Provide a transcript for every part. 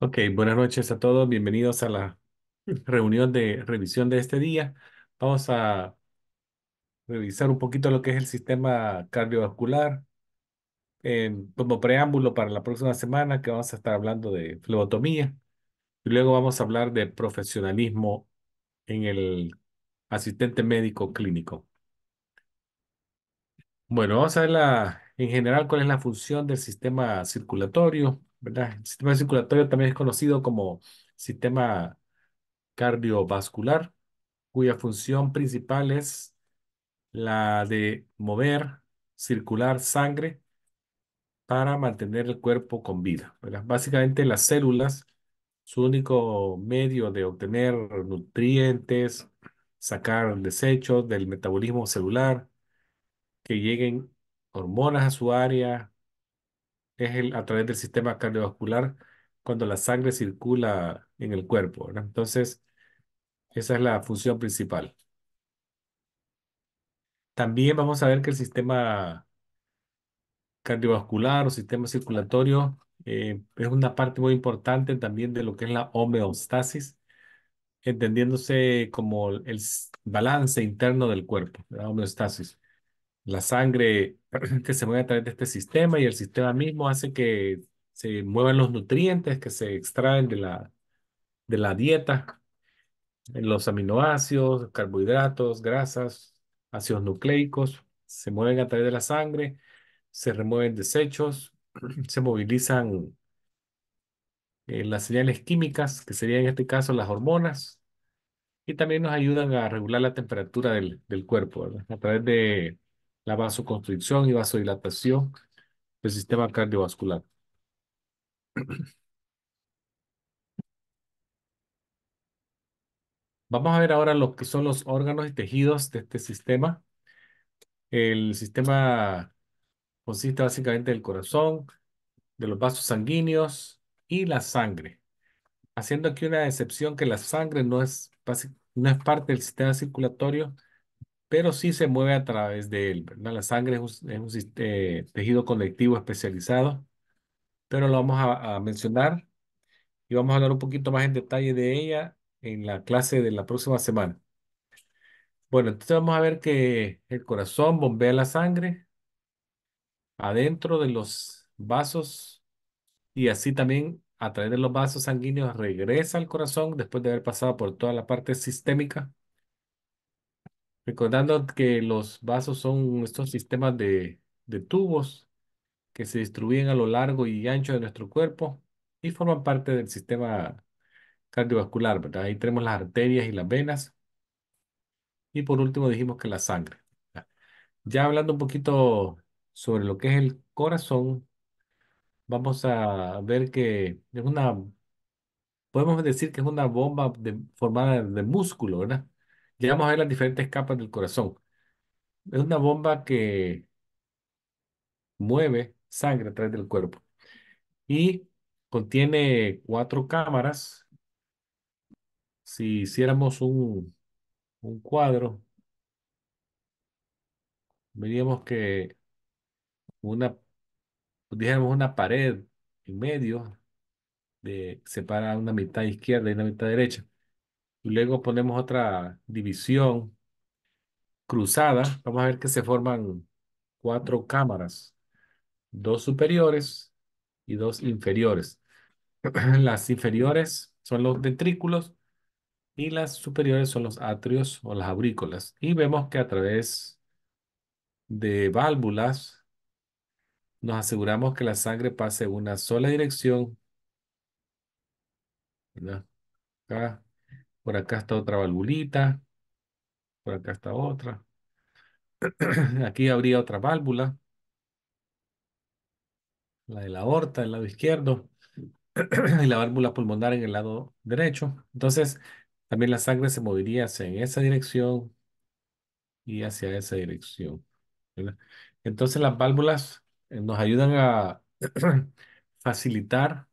Ok, buenas noches a todos. Bienvenidos a la reunión de revisión de este día. Vamos a revisar un poquito lo que es el sistema cardiovascular. como preámbulo para la próxima semana que vamos a estar hablando de flebotomía. Y luego vamos a hablar de profesionalismo en el asistente médico clínico. Bueno, vamos a ver la, en general cuál es la función del sistema circulatorio el sistema circulatorio también es conocido como sistema cardiovascular, cuya función principal es la de mover, circular sangre para mantener el cuerpo con vida. Básicamente las células, su único medio de obtener nutrientes, sacar desechos del metabolismo celular, que lleguen hormonas a su área, es el, a través del sistema cardiovascular cuando la sangre circula en el cuerpo. Entonces, esa es la función principal. También vamos a ver que el sistema cardiovascular o sistema circulatorio eh, es una parte muy importante también de lo que es la homeostasis, entendiéndose como el balance interno del cuerpo, la homeostasis la sangre que se mueve a través de este sistema y el sistema mismo hace que se muevan los nutrientes que se extraen de la, de la dieta, eh, los aminoácidos, carbohidratos, grasas, ácidos nucleicos, se mueven a través de la sangre, se remueven desechos, se movilizan eh, las señales químicas, que serían en este caso las hormonas, y también nos ayudan a regular la temperatura del, del cuerpo, a través de la vasoconstricción y vasodilatación del sistema cardiovascular. Vamos a ver ahora lo que son los órganos y tejidos de este sistema. El sistema consiste básicamente del corazón, de los vasos sanguíneos y la sangre. Haciendo aquí una excepción que la sangre no es, no es parte del sistema circulatorio, pero sí se mueve a través de él, ¿verdad? La sangre es un, eh, tejido conectivo especializado, pero lo vamos a, a, mencionar y vamos a hablar un poquito más en detalle de ella en la clase de la próxima semana. Bueno, entonces vamos a ver que el corazón bombea la sangre adentro de los vasos y así también a través de los vasos sanguíneos regresa al corazón después de haber pasado por toda la parte sistémica Recordando que los vasos son estos sistemas de, tubos que se distribuyen a lo largo y ancho de nuestro cuerpo y forman parte del sistema cardiovascular, ¿verdad? Ahí tenemos las arterias y las venas. Y por último dijimos que la sangre. Ya hablando un poquito sobre lo que es el corazón, vamos a ver que es una, podemos decir que es una bomba formada de músculo, ¿verdad? Llegamos a ver las diferentes capas del corazón. Es una bomba que mueve sangre a través del cuerpo y contiene cuatro cámaras. Si hiciéramos un, un cuadro, veríamos que una, una pared en medio de, separa una mitad izquierda y una mitad derecha luego ponemos otra división cruzada, vamos a ver que se forman cuatro cámaras, dos superiores y dos inferiores. las inferiores son los ventrículos y las superiores son los atrios o las aurículas. Y vemos que a través de válvulas nos aseguramos que la sangre pase en una sola dirección. ¿verdad? Por acá está otra valvulita. Por acá está otra. Aquí habría otra válvula. La de la aorta, el lado izquierdo. Y la válvula pulmonar en el lado derecho. Entonces, también la sangre se movería hacia esa dirección y hacia esa dirección. Entonces, las válvulas eh, nos ayudan a facilitar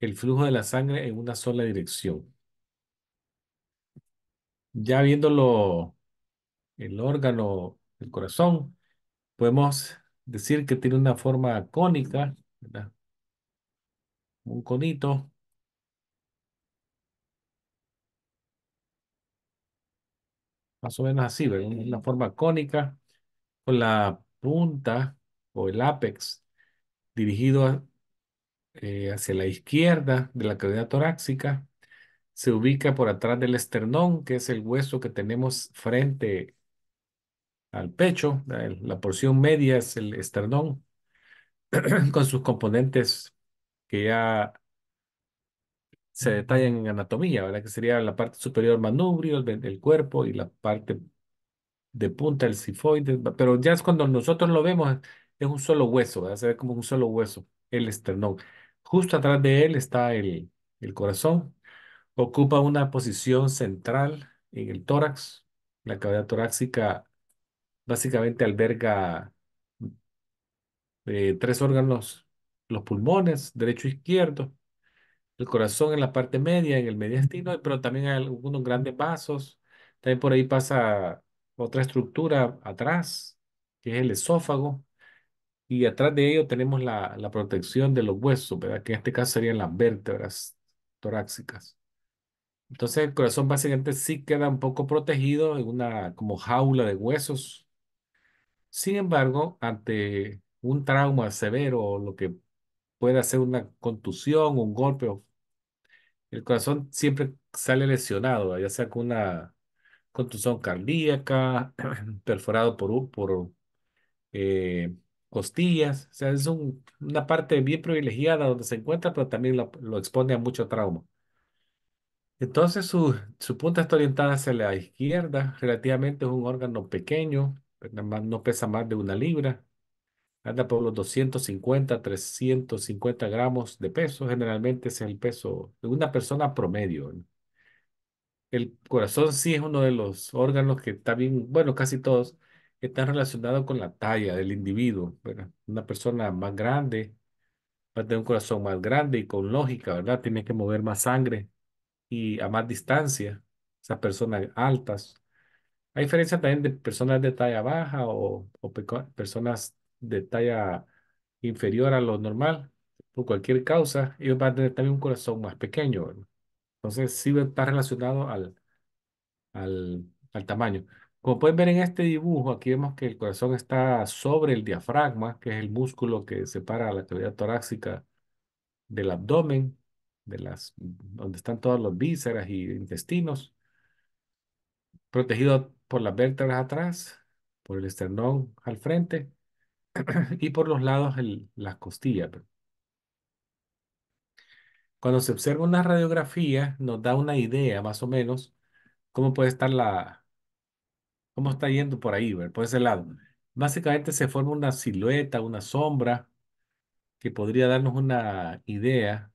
el flujo de la sangre en una sola dirección. Ya viéndolo, el órgano, el corazón, podemos decir que tiene una forma cónica, ¿verdad? Un conito. Más o menos así, ¿verdad? Una forma cónica con la punta o el ápex dirigido eh, hacia la izquierda de la cavidad torácica se ubica por atrás del esternón, que es el hueso que tenemos frente al pecho. La porción media es el esternón, con sus componentes que ya se detallan en anatomía, Que sería la parte superior manubrio, el, cuerpo y la parte de punta, el sifoide, Pero ya es cuando nosotros lo vemos, es un solo hueso, Se ve como un solo hueso, el esternón. Justo atrás de él está el, el corazón, Ocupa una posición central en el tórax. La cavidad torácica básicamente alberga eh, tres órganos, los pulmones, derecho e izquierdo, el corazón en la parte media, en el mediastino, pero también hay algunos grandes vasos. También por ahí pasa otra estructura atrás, que es el esófago. Y atrás de ello tenemos la, la protección de los huesos, que en este caso serían las vértebras torácicas. Entonces el corazón básicamente sí queda un poco protegido en una como jaula de huesos. Sin embargo, ante un trauma severo o lo que pueda ser una contusión, un golpe, el corazón siempre sale lesionado, ya sea con una contusión cardíaca, perforado por, por eh, costillas. O sea, es una parte bien privilegiada donde se encuentra, pero también lo expone a mucho trauma. Entonces su, punta está orientada hacia la izquierda, relativamente es un órgano pequeño, no pesa más de una libra, anda por los 250, 350 gramos de peso, generalmente es el peso de una persona promedio. El corazón sí es uno de los órganos que está bien, bueno, casi todos están relacionados con la talla del individuo, Una persona más grande va a tener un corazón más grande y con lógica, ¿verdad? Tiene que mover más sangre y a más distancia, esas personas altas. Hay diferencia también de personas de talla baja o, o personas de talla inferior a lo normal, por cualquier causa, ellos van a tener también un corazón más pequeño. Entonces, sí está relacionado al, al, al tamaño. Como pueden ver en este dibujo, aquí vemos que el corazón está sobre el diafragma, que es el músculo que separa la cavidad torácica del abdomen las, donde están todas los vísceras y intestinos, protegido por las vértebras atrás, por el esternón al frente y por los lados las costillas. Pues. Cuando se observa una radiografía, nos da una idea más o menos cómo puede estar la, cómo está yendo por ahí, ¿ver? por ese lado. Básicamente se forma una silueta, una sombra que podría darnos una idea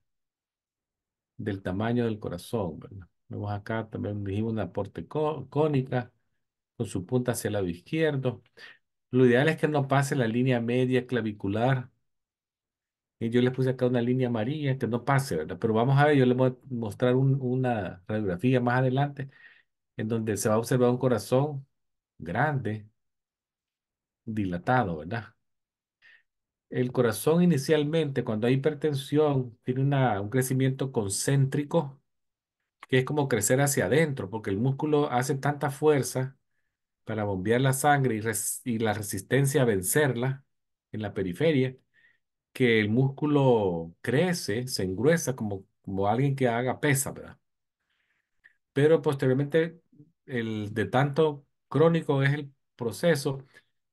del tamaño del corazón, ¿verdad? Vemos acá también dijimos una aporte cónica con su punta hacia el lado izquierdo. Lo ideal es que no pase la línea media clavicular. Y yo les puse acá una línea amarilla que no pase, ¿verdad? Pero vamos a ver, yo les voy a mostrar una radiografía más adelante en donde se va a observar un corazón grande, dilatado, ¿verdad? El corazón inicialmente, cuando hay hipertensión, tiene un crecimiento concéntrico, que es como crecer hacia adentro, porque el músculo hace tanta fuerza para bombear la sangre y, la resistencia a vencerla en la periferia, que el músculo crece, se engruesa como, alguien que haga pesa, ¿verdad? Pero posteriormente, el de tanto crónico es el proceso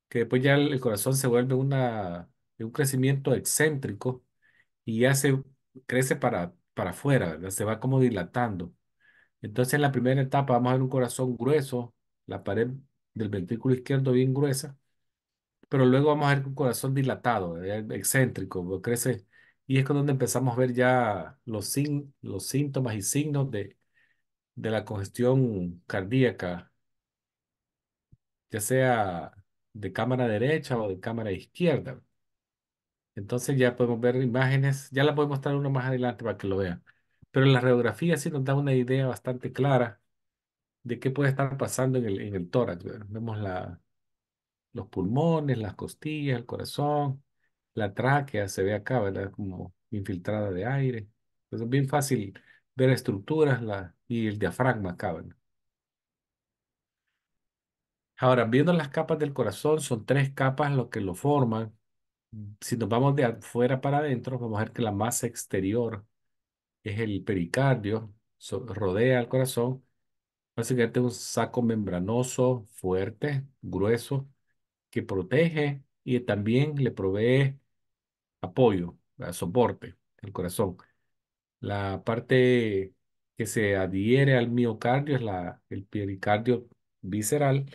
que después ya el corazón se vuelve una un crecimiento excéntrico y ya crece para, para afuera, Se va como dilatando. Entonces, en la primera etapa vamos a ver un corazón grueso, la pared del ventrículo izquierdo bien gruesa, pero luego vamos a ver un corazón dilatado, excéntrico, crece. Y es donde empezamos a ver ya los, los síntomas y signos de, de la congestión cardíaca, ya sea de cámara derecha o de cámara izquierda. Entonces ya podemos ver imágenes, ya las voy a mostrar uno más adelante para que lo vean. Pero la radiografía sí nos da una idea bastante clara de qué puede estar pasando en el, en el tórax. Vemos la, los pulmones, las costillas, el corazón, la tráquea se ve acá, ¿verdad? Como infiltrada de aire. Entonces es bien fácil ver estructuras la, y el diafragma acá, Ahora, viendo las capas del corazón, son tres capas lo que lo forman si nos vamos de afuera para adentro, vamos a ver que la masa exterior es el pericardio, rodea al corazón. Básicamente es un saco membranoso, fuerte, grueso, que protege y también le provee apoyo, soporte al corazón. La parte que se adhiere al miocardio es la, el pericardio visceral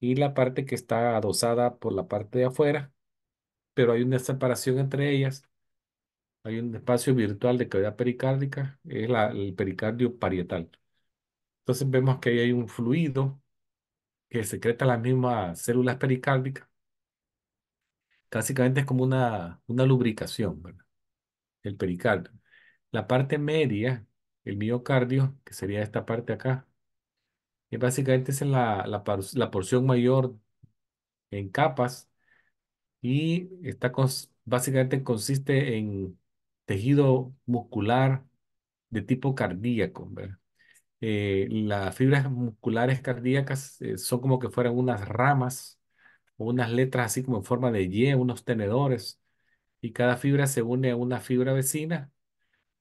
y la parte que está adosada por la parte de afuera pero hay una separación entre ellas. Hay un espacio virtual de cavidad pericárdica, es el pericardio parietal. Entonces vemos que hay un fluido que secreta las mismas células pericárdicas. Básicamente es como una, una lubricación, ¿verdad? El pericardio. La parte media, el miocardio, que sería esta parte acá, y básicamente es la porción mayor en capas y está básicamente consiste en tejido muscular de tipo cardíaco, ¿verdad? Eh, las fibras musculares cardíacas eh, son como que fueran unas ramas o unas letras así como en forma de Y, unos tenedores, y cada fibra se une a una fibra vecina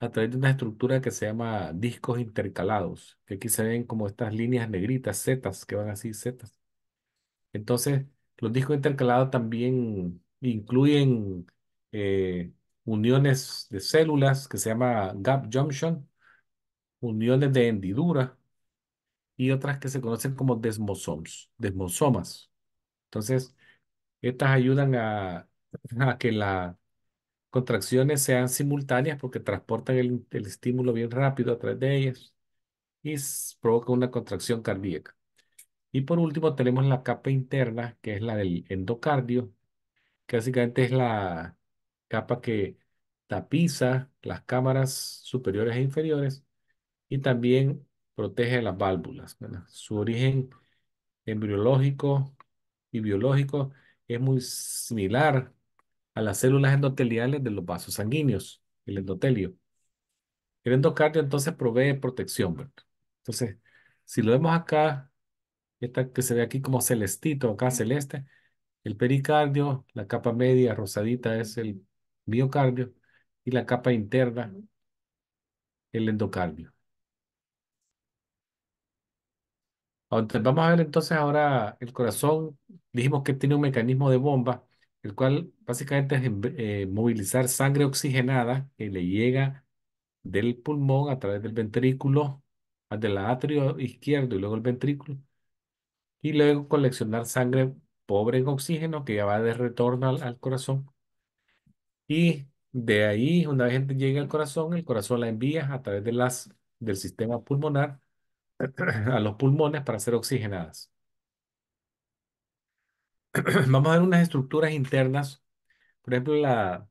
a través de una estructura que se llama discos intercalados, que aquí se ven como estas líneas negritas, zetas, que van así, zetas. Entonces, los discos intercalados también incluyen eh, uniones de células que se llama gap junction, uniones de hendidura y otras que se conocen como desmosomes, desmosomas. Entonces, estas ayudan a, que las contracciones sean simultáneas porque transportan el, el estímulo bien rápido a través de ellas y provoca una contracción cardíaca. Y por último tenemos la capa interna, que es la del endocardio, que básicamente es la capa que tapiza las cámaras superiores e inferiores y también protege las válvulas. Su origen embriológico y biológico es muy similar a las células endoteliales de los vasos sanguíneos, el endotelio. El endocardio entonces provee protección. Entonces, si lo vemos acá, esta que se ve aquí como celestito, acá celeste, el pericardio, la capa media rosadita es el miocardio y la capa interna, el endocardio. vamos a ver entonces ahora el corazón. Dijimos que tiene un mecanismo de bomba, el cual básicamente es eh, movilizar sangre oxigenada que le llega del pulmón a través del ventrículo, del atrio izquierdo y luego el ventrículo, y luego coleccionar sangre pobre en oxígeno que ya va de retorno al, corazón. Y de ahí, una vez llega al corazón, el corazón la envía a través de las, del sistema pulmonar a los pulmones para ser oxigenadas. Vamos a ver unas estructuras internas, por ejemplo, la,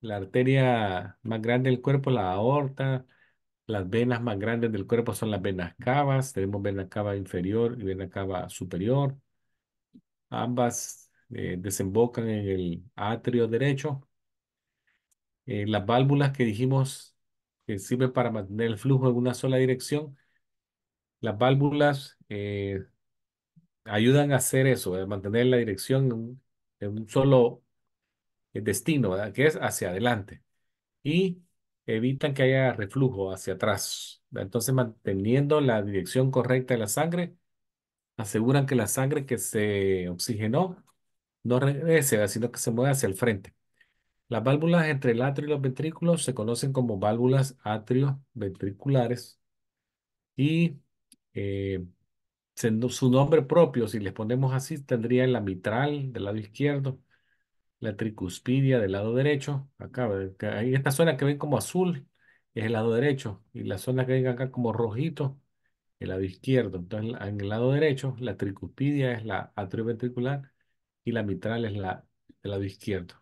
la arteria más grande del cuerpo, la aorta, las venas más grandes del cuerpo son las venas cavas. Tenemos venas cava inferior y venas cava superior. Ambas eh, desembocan en el atrio derecho. Eh, las válvulas que dijimos que sirven para mantener el flujo en una sola dirección. Las válvulas eh, ayudan a hacer eso, a mantener la dirección en un, solo destino, que es hacia adelante. Y evitan que haya reflujo hacia atrás. Entonces, manteniendo la dirección correcta de la sangre, aseguran que la sangre que se oxigenó no regrese, sino que se mueva hacia el frente. Las válvulas entre el atrio y los ventrículos se conocen como válvulas atrioventriculares y eh, su nombre propio, si les ponemos así, tendría la mitral del lado izquierdo, la tricuspidia del lado derecho, acá, en eh, esta zona que ven como azul, es el lado derecho, y la zona que ven acá como rojito, el lado izquierdo. Entonces, en el lado derecho, la tricuspidia es la atrioventricular y la mitral es la del lado izquierdo.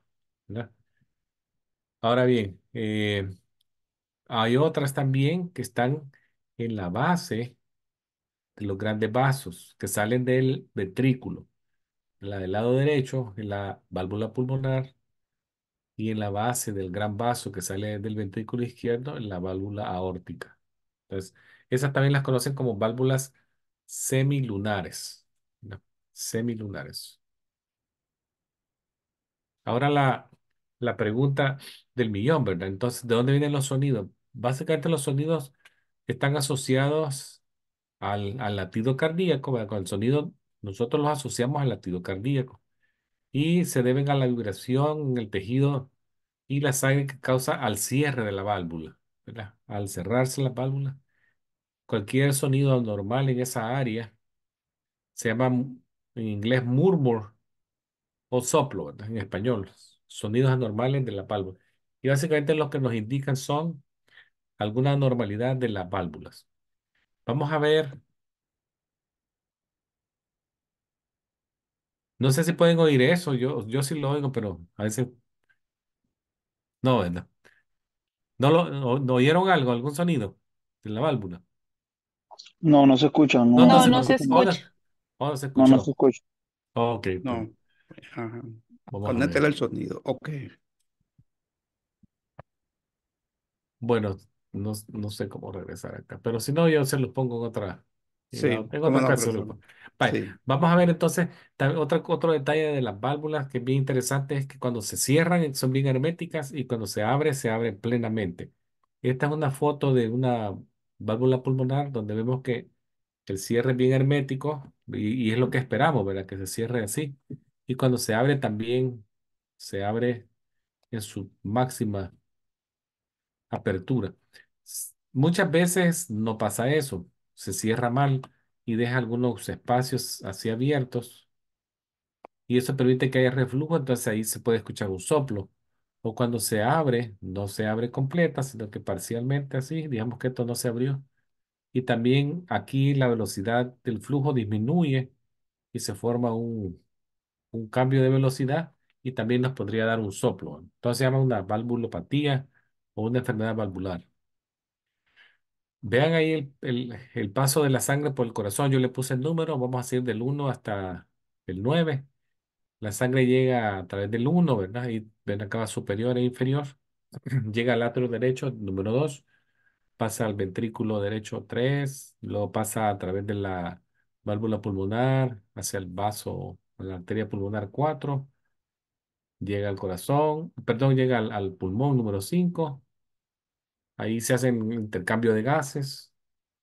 Ahora bien, eh, hay otras también que están en la base de los grandes vasos que salen del ventrículo la del lado derecho, en la válvula pulmonar y en la base del gran vaso que sale del ventrículo izquierdo, en la válvula aórtica. Entonces, esas también las conocen como válvulas semilunares. Semilunares. Ahora la, la pregunta del millón, ¿verdad? Entonces, ¿de dónde vienen los sonidos? Básicamente los sonidos están asociados al, al latido cardíaco, con el sonido nosotros los asociamos al latido cardíaco y se deben a la vibración en el tejido y la sangre que causa al cierre de la válvula. Al cerrarse la válvula, cualquier sonido anormal en esa área se llama en inglés murmur o soplo, en español, sonidos anormales de la válvula. Y básicamente lo que nos indican son alguna anormalidad de las válvulas. Vamos a ver No sé si pueden oír eso, yo, yo sí lo oigo, pero a veces... No, ¿verdad? ¿No, lo, no, oyeron algo, algún sonido en la válvula? No, no se escucha. No, No, no, se, escucha. Oh, oh, no, se escucha. Ok, el sonido. Ok. Bueno, no, no sé cómo regresar acá, pero si no, yo se los pongo en otra, Sí, tengo pues. vamos a ver entonces otro detalle de las válvulas que es bien interesante es que cuando se cierran son bien herméticas y cuando se abre se abre plenamente. Esta es una foto de una válvula pulmonar donde vemos que el cierre es bien hermético y, es lo que esperamos, ¿verdad? Que se cierre así. Y cuando se abre también se abre en su máxima apertura. Muchas veces no pasa eso se cierra mal y deja algunos espacios así abiertos. Y eso permite que haya reflujo, entonces ahí se puede escuchar un soplo. O cuando se abre, no se abre completa, sino que parcialmente así, digamos que esto no se abrió. Y también aquí la velocidad del flujo disminuye y se forma un, cambio de velocidad y también nos podría dar un soplo. Entonces se llama una valvulopatía o una enfermedad valvular. Vean ahí el, paso de la sangre por el corazón. Yo le puse el número, vamos a seguir del 1 hasta el 9. La sangre llega a través del 1, ¿verdad? Y ven acá superior e inferior. Llega al átrio derecho, número 2, pasa al ventrículo derecho 3, luego pasa a través de la válvula pulmonar hacia el vaso, la arteria pulmonar 4, llega al corazón, perdón, llega al, al pulmón número 5, Ahí se hace un intercambio de gases,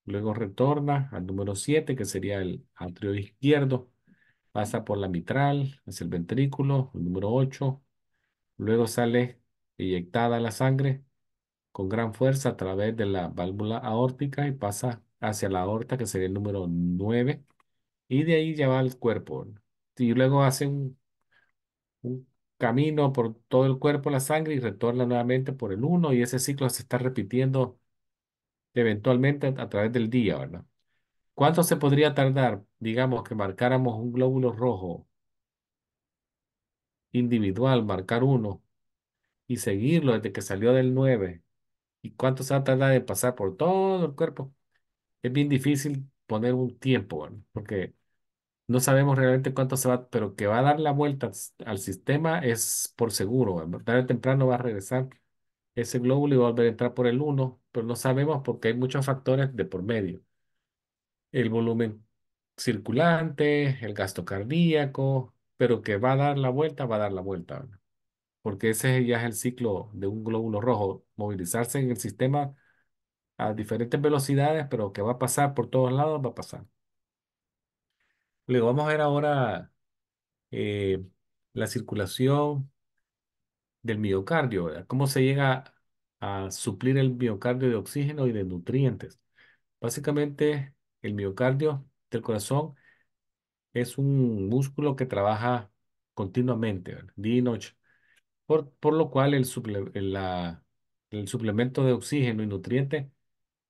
luego retorna al número 7, que sería el atrio izquierdo, pasa por la mitral, es el ventrículo, el número 8, luego sale inyectada la sangre con gran fuerza a través de la válvula aórtica y pasa hacia la aorta, que sería el número 9, y de ahí ya va al cuerpo. Y luego hace un camino por todo el cuerpo la sangre y retorna nuevamente por el 1 y ese ciclo se está repitiendo eventualmente a, través del día, ¿verdad? ¿Cuánto se podría tardar, digamos, que marcáramos un glóbulo rojo individual, marcar uno y seguirlo desde que salió del 9? ¿Y cuánto se va a tardar de pasar por todo el cuerpo? Es bien difícil poner un tiempo, ¿verdad? Porque no sabemos realmente cuánto se va, pero que va a dar la vuelta al, sistema es por seguro. Tarde o temprano va a regresar ese glóbulo y va a volver a entrar por el 1, pero no sabemos porque hay muchos factores de por medio. El volumen circulante, el gasto cardíaco, pero que va a dar la vuelta, va a dar la vuelta. Porque ese ya es el ciclo de un glóbulo rojo, movilizarse en el sistema a diferentes velocidades, pero que va a pasar por todos lados, va a pasar. Luego vamos a ver ahora eh, la circulación del miocardio, ¿Cómo se llega a suplir el miocardio de oxígeno y de nutrientes? Básicamente, el miocardio del corazón es un músculo que trabaja continuamente, día y noche, por, lo cual el, suplemento de oxígeno y nutrientes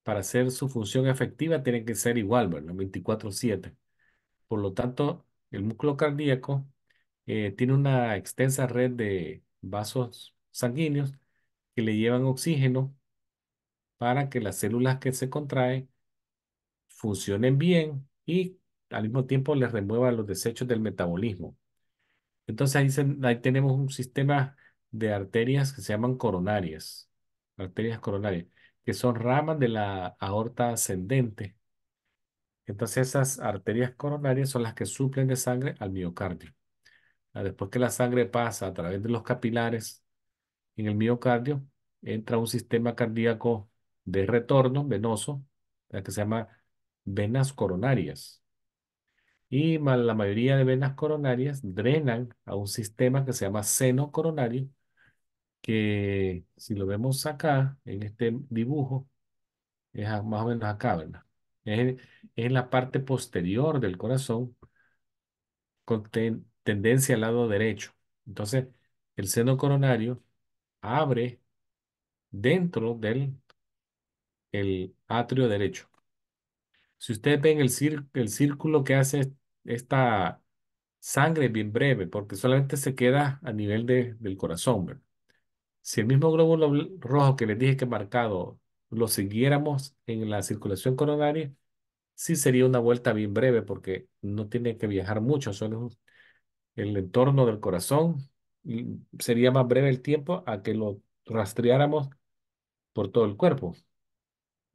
para hacer su función efectiva tiene que ser igual, ¿verdad? 24/7. Por lo tanto, el músculo cardíaco eh, tiene una extensa red de vasos sanguíneos que le llevan oxígeno para que las células que se contraen funcionen bien y al mismo tiempo les remueva los desechos del metabolismo. Entonces ahí tenemos un sistema de arterias que se llaman coronarias, arterias coronarias, que son ramas de la aorta ascendente entonces esas arterias coronarias son las que suplen de sangre al miocardio. Ah, después que la sangre pasa a través de los capilares en el miocardio, entra un sistema cardíaco de retorno venoso, que se llama venas coronarias. Y la mayoría de venas coronarias drenan a un sistema que se llama seno coronario, que si lo vemos acá en este dibujo, es más o menos acá, ¿verdad? es en la parte posterior del corazón, con tendencia al lado derecho. Entonces, el seno coronario abre dentro del el atrio derecho. Si ustedes ven el, círculo, el círculo que hace esta sangre es bien breve, porque solamente se queda a nivel del corazón. Si el mismo glóbulo rojo que les dije que marcado lo siguiéramos en la circulación coronaria, sí sería una vuelta bien breve porque no tiene que viajar mucho, solo el entorno del corazón. sería más breve el tiempo a que lo rastreáramos por todo el cuerpo.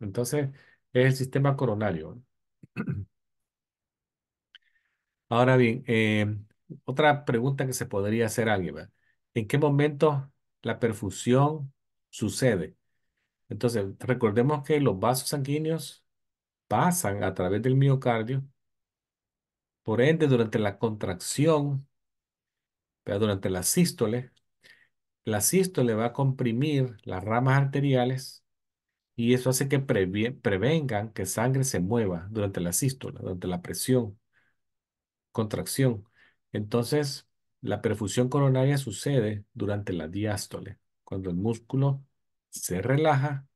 Entonces, es el sistema coronario. Ahora bien, eh, otra pregunta que se podría hacer alguien, ¿en qué momento la perfusión sucede? Entonces, recordemos que los vasos sanguíneos pasan a través del miocardio. Por ende, durante la contracción, durante la sístole, la sístole va a comprimir las ramas arteriales y eso hace que prevengan que sangre se mueva durante la sístole, durante la presión, contracción. Entonces, la perfusión coronaria sucede durante la diástole, cuando el músculo se relaja,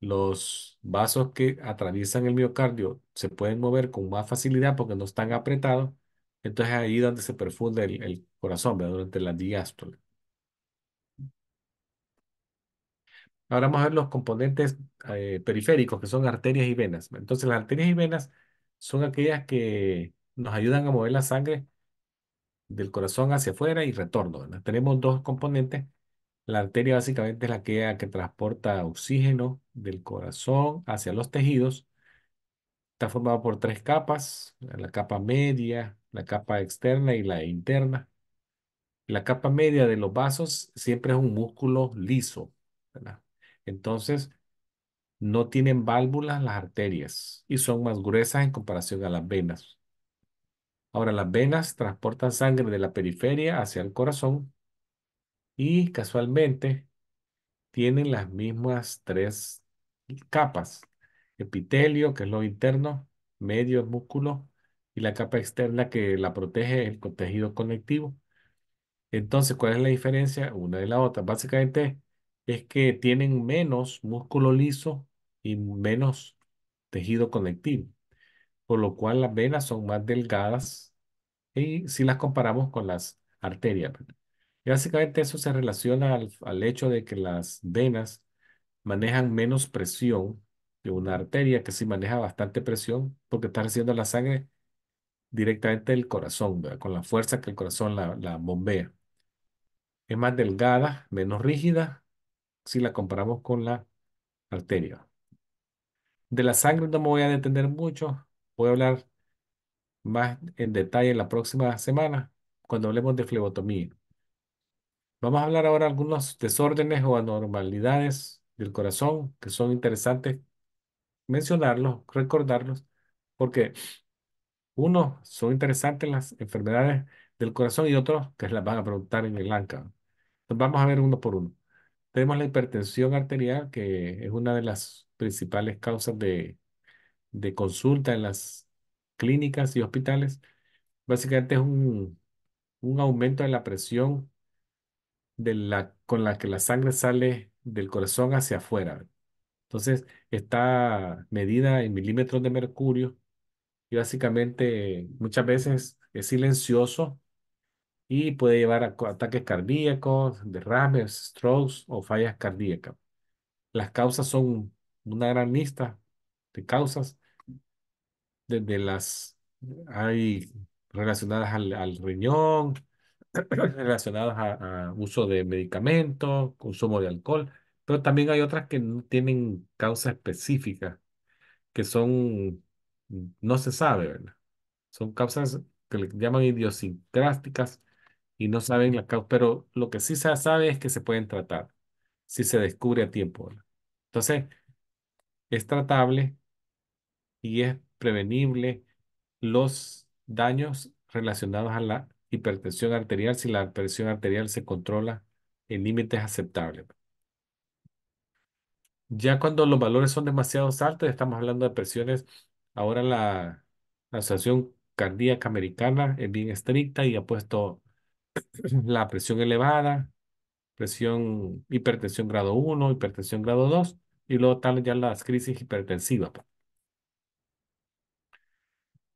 los vasos que atraviesan el miocardio se pueden mover con más facilidad porque no están apretados, entonces ahí es donde se perfunde el, corazón, durante la diástole. Ahora vamos a ver los componentes eh, periféricos, que son arterias y venas. Entonces, las arterias y venas son aquellas que nos ayudan a mover la sangre del corazón hacia afuera y retorno. Tenemos dos componentes la arteria básicamente es la que, transporta oxígeno del corazón hacia los tejidos. Está formada por tres capas, la capa media, la capa externa y la interna. La capa media de los vasos siempre es un músculo liso. Entonces, no tienen válvulas las arterias y son más gruesas en comparación a las venas. Ahora, las venas transportan sangre de la periferia hacia el corazón y casualmente tienen las mismas tres capas. Epitelio, que es lo interno, medio músculo y la capa externa que la protege el tejido conectivo. Entonces, ¿cuál es la diferencia una de la otra? Básicamente es que tienen menos músculo liso y menos tejido conectivo, por lo cual las venas son más delgadas y si las comparamos con las arterias. Y básicamente eso se relaciona al, hecho de que las venas manejan menos presión que una arteria que sí maneja bastante presión porque está recibiendo la sangre directamente del corazón, con la fuerza que el corazón la, la bombea. Es más delgada, menos rígida, si la comparamos con la arteria. De la sangre no me voy a detener mucho, voy a hablar más en detalle en la próxima semana cuando hablemos de flebotomía. Vamos a hablar ahora de algunos desórdenes o anormalidades del corazón que son interesantes mencionarlos, recordarlos, porque unos son interesantes las enfermedades del corazón y otros que las van a preguntar en el ANCA. vamos a ver uno por uno. Tenemos la hipertensión arterial, que es una de las principales causas de, de consulta en las clínicas y hospitales. Básicamente es un, un aumento de la presión la, con la que la sangre sale del corazón hacia afuera. Entonces, está medida en milímetros de mercurio y básicamente muchas veces es silencioso y puede llevar a ataques cardíacos, derrames, strokes o fallas cardíacas. Las causas son una gran lista de causas, desde las hay relacionadas al, al riñón, relacionados a, uso de medicamentos, consumo de alcohol, pero también hay otras que no tienen causa específica, que son, no se sabe, ¿verdad? Son causas que le llaman idiosincrásticas y no saben la causa, pero lo que sí se sabe es que se pueden tratar si se descubre a tiempo. Entonces, es tratable y es prevenible los daños relacionados a la hipertensión arterial si la presión arterial se controla en límites aceptables. Ya cuando los valores son demasiado altos, estamos hablando de presiones. Ahora la, Asociación Cardíaca Americana es bien estricta y ha puesto la presión elevada, presión hipertensión grado 1, hipertensión grado 2 y luego tal ya las crisis hipertensivas. Pues.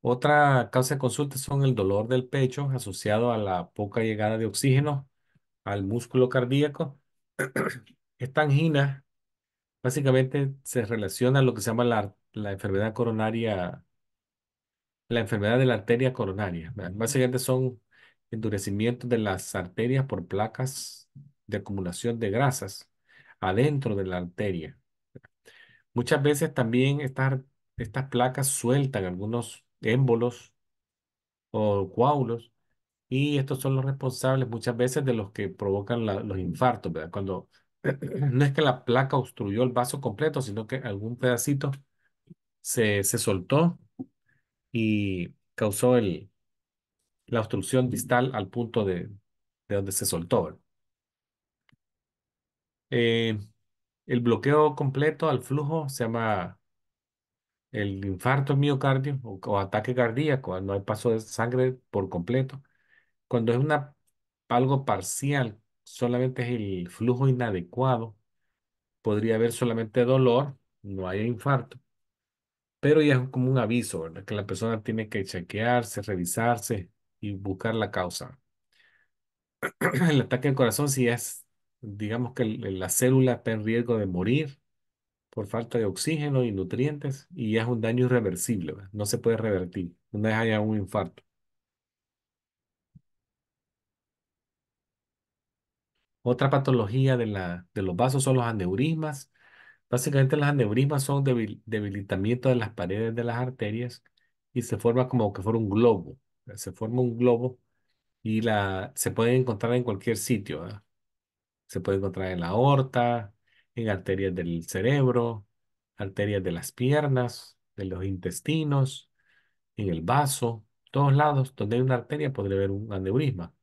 Otra causa de consulta son el dolor del pecho asociado a la poca llegada de oxígeno al músculo cardíaco. Esta angina básicamente se relaciona a lo que se llama la, la enfermedad coronaria, la enfermedad de la arteria coronaria. Básicamente son endurecimientos de las arterias por placas de acumulación de grasas adentro de la arteria. Muchas veces también estas, estas placas sueltan algunos émbolos o coágulos, y estos son los responsables muchas veces de los que provocan los infartos, Cuando no es que la placa obstruyó el vaso completo, sino que algún pedacito se, se soltó y causó el, la obstrucción distal al punto de, donde se soltó. Eh, el bloqueo completo al flujo se llama el infarto miocardio o, ataque cardíaco, no hay paso de sangre por completo, cuando es una, algo parcial, solamente es el flujo inadecuado, podría haber solamente dolor, no hay infarto, pero ya es como un aviso, ¿verdad? Que la persona tiene que chequearse, revisarse y buscar la causa. El ataque al corazón, si es, digamos que la célula está en riesgo de morir, por falta de oxígeno y nutrientes y es un daño irreversible, pues, no se puede revertir una vez haya un infarto. Otra patología de, la, de los vasos son los aneurismas. Básicamente los aneurismas son debilitamiento de las paredes de las arterias y se forma como que fuera un globo. Se forma un globo y la, se puede encontrar en cualquier sitio. Se puede encontrar en la aorta, en arterias del cerebro, arterias de las piernas, de los intestinos, en el vaso, todos lados donde hay una arteria podría haber un aneurisma.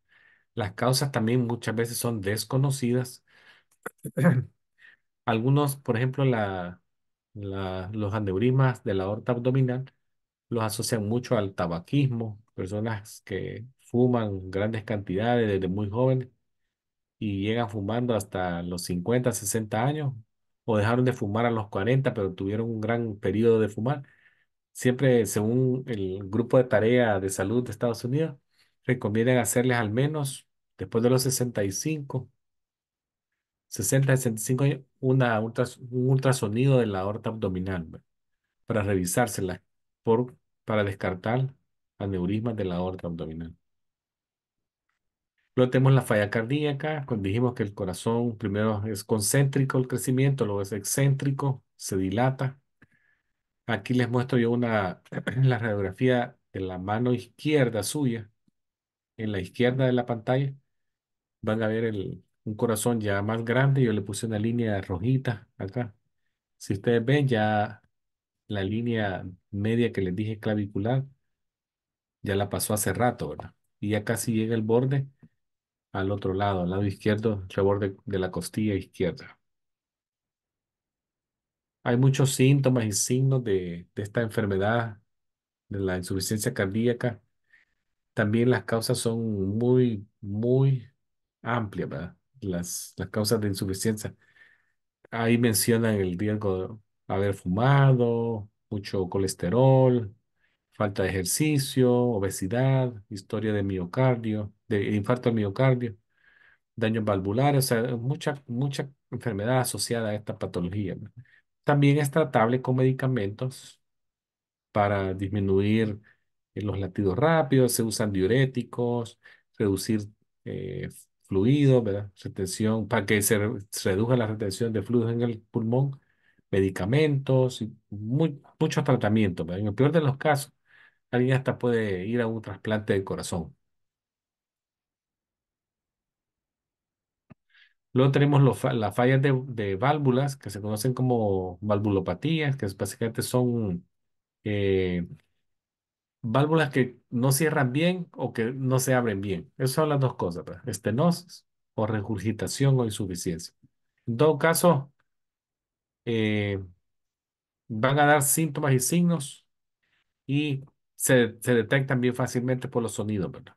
Las causas también muchas veces son desconocidas. Algunos, por ejemplo, la, los aneurismas de la aorta abdominal los asocian mucho al tabaquismo, personas que fuman grandes cantidades desde muy jóvenes y llegan fumando hasta los 50, 60 años, o dejaron de fumar a los 40, pero tuvieron un gran periodo de fumar. Siempre, según el grupo de tarea de salud de Estados Unidos, recomiendan hacerles al menos, después de los 65, 60, 65 años, una, un ultrasonido de la aorta abdominal, pues, para revisársela, por, para descartar aneurismas de la aorta abdominal. Luego tenemos la falla cardíaca, cuando dijimos que el corazón primero es concéntrico el crecimiento, luego es excéntrico, se dilata. Aquí les muestro yo una, la radiografía de la mano izquierda suya. En la izquierda de la pantalla van a ver el, un corazón ya más grande. Yo le puse una línea rojita acá. Si ustedes ven ya la línea media que les dije clavicular, ya la pasó hace rato, ¿verdad? Y ya casi llega el borde al otro lado, al lado izquierdo, borde de la costilla izquierda. Hay muchos síntomas y signos de, esta enfermedad, de la insuficiencia cardíaca. También las causas son muy, muy amplias, ¿verdad? Las, las causas de insuficiencia. Ahí mencionan el riesgo de haber fumado, mucho colesterol, falta de ejercicio, obesidad, historia de miocardio, infarto al miocardio, daños valvulares, o sea, mucha, mucha enfermedad asociada a esta patología. También es tratable con medicamentos para disminuir eh, los latidos rápidos, se usan diuréticos, reducir eh, fluidos, ¿verdad? Retención, para que se, reduzca la retención de fluidos en el pulmón, medicamentos, y muchos tratamientos, En el peor de los casos, alguien hasta puede ir a un trasplante de corazón. Luego tenemos las fallas de, válvulas que se conocen como valvulopatías, que básicamente son eh, válvulas que no cierran bien o que no se abren bien. Esas son las dos cosas, ¿verdad? estenosis o regurgitación o insuficiencia. En todo caso, eh, van a dar síntomas y signos y se, se detectan bien fácilmente por los sonidos, ¿verdad?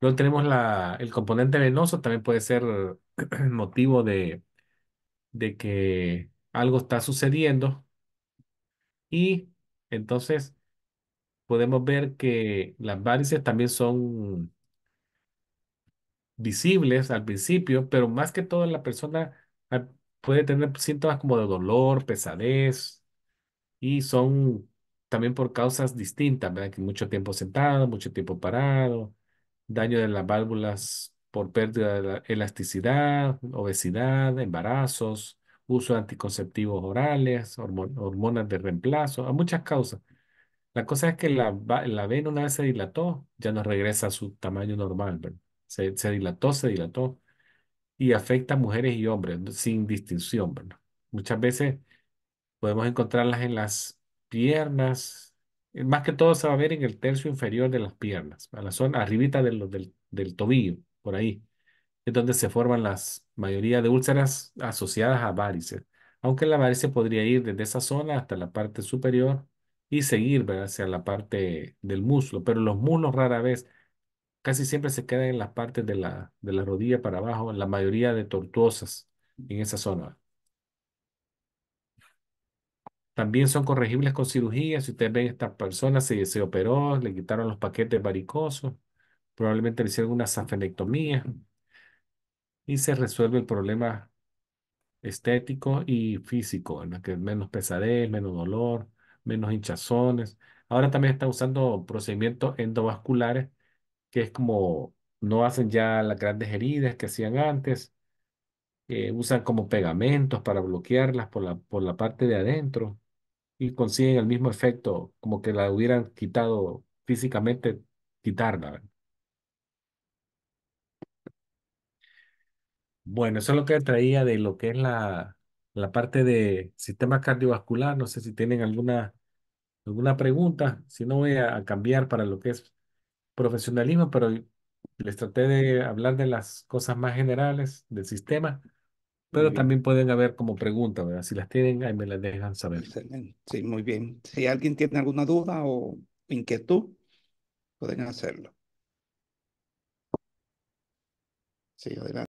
Luego tenemos la, el componente venoso, también puede ser motivo de, de que algo está sucediendo. Y entonces podemos ver que las varices también son visibles al principio, pero más que todo la persona puede tener síntomas como de dolor, pesadez, y son también por causas distintas, ¿verdad? mucho tiempo sentado, mucho tiempo parado, daño de las válvulas por pérdida de elasticidad, obesidad, embarazos, uso de anticonceptivos orales, hormonas de reemplazo, a muchas causas. La cosa es que la, vena una vez se dilató, ya no regresa a su tamaño normal, Se, se dilató, se dilató y afecta a mujeres y hombres sin distinción, Muchas veces podemos encontrarlas en las piernas, más que todo se va a ver en el tercio inferior de las piernas, a la zona arribita del, tobillo, por ahí, es donde se forman las mayoría de úlceras asociadas a varices, aunque la varice podría ir desde esa zona hasta la parte superior y seguir hacia la parte del muslo, pero los muslos rara vez, casi siempre se quedan en las partes de la, de la rodilla para abajo, la mayoría de tortuosas en esa zona. También son corregibles con cirugía. Si ustedes ven, estas personas se, se operó, le quitaron los paquetes varicosos, probablemente le hicieron una safenectomía y se resuelve el problema estético y físico, en la que menos pesadez, menos dolor, menos hinchazones. Ahora también están usando procedimientos endovasculares, que es como no hacen ya las grandes heridas que hacían antes, eh, usan como pegamentos para bloquearlas por la, por la parte de adentro y consiguen el mismo efecto, como que la hubieran quitado físicamente, quitarla. Bueno, eso es lo que traía de lo que es la, la parte de sistema cardiovascular. No sé si tienen alguna, alguna pregunta. Si no, voy a, cambiar para lo que es profesionalismo, pero les traté de hablar de las cosas más generales del sistema. Pero también pueden haber como preguntas, ¿verdad? Si las tienen, ahí me las dejan saber. Sí, muy bien. Si alguien tiene alguna duda o inquietud, pueden hacerlo. Sí, adelante.